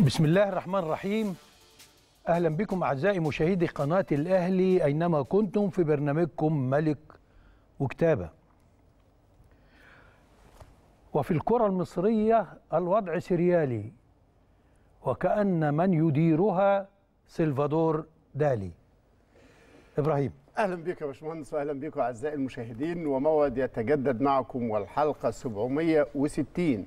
بسم الله الرحمن الرحيم اهلا بكم اعزائي مشاهدي قناه الاهلي اينما كنتم في برنامجكم ملك وكتابه وفي الكره المصريه الوضع سريالي وكأن من يديرها سلفادور دالي إبراهيم أهلا بك يا باشمهندس وأهلا بكم أعزائي المشاهدين وموعد يتجدد معكم والحلقة 760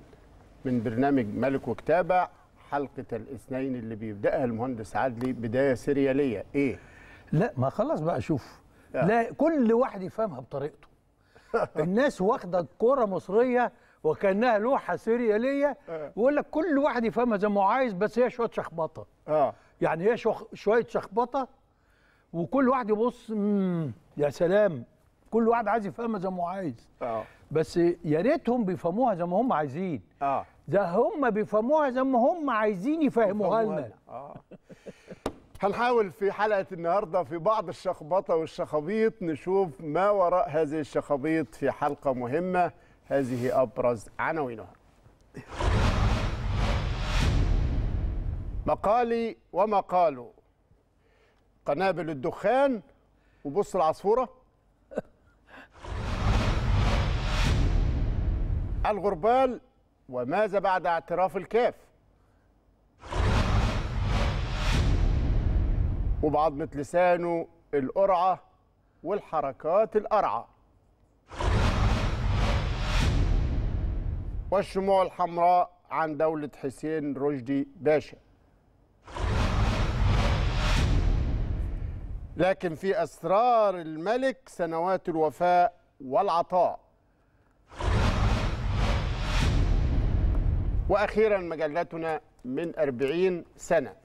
من برنامج ملك وكتابة حلقه الاثنين اللي بيبداها المهندس عدلي بدايه سرياليه ايه لا ما خلاص بقى شوف آه. لا كل واحد يفهمها بطريقته الناس واخده كره مصريه وكانها لوحه سرياليه ويقول آه. لك كل واحد يفهمها زي ما هو عايز بس هي شويه شخبطه اه يعني هي شويه شخبطه وكل واحد يبص يا سلام كل واحد عايز يفهمها زي ما هو عايز اه بس يا ريتهم بيفهموها زي ما هم عايزين اه ده هم بيفهموها زي ما هم عايزين يفهموها لنا اه هنحاول في حلقة النهاردة في بعض الشخبطة والشخابيط نشوف ما وراء هذه الشخابيط في حلقة مهمة هذه أبرز عناوينها مقالي وما قالوا قنابل الدخان وبص العصفورة الغربال وماذا بعد اعتراف الكاف وبعضمة لسانه القرعة والحركات القرعة والشموع الحمراء عن دولة حسين رشدي باشا لكن في أسرار الملك سنوات الوفاء والعطاء وأخيرا مجلتنا من أربعين سنة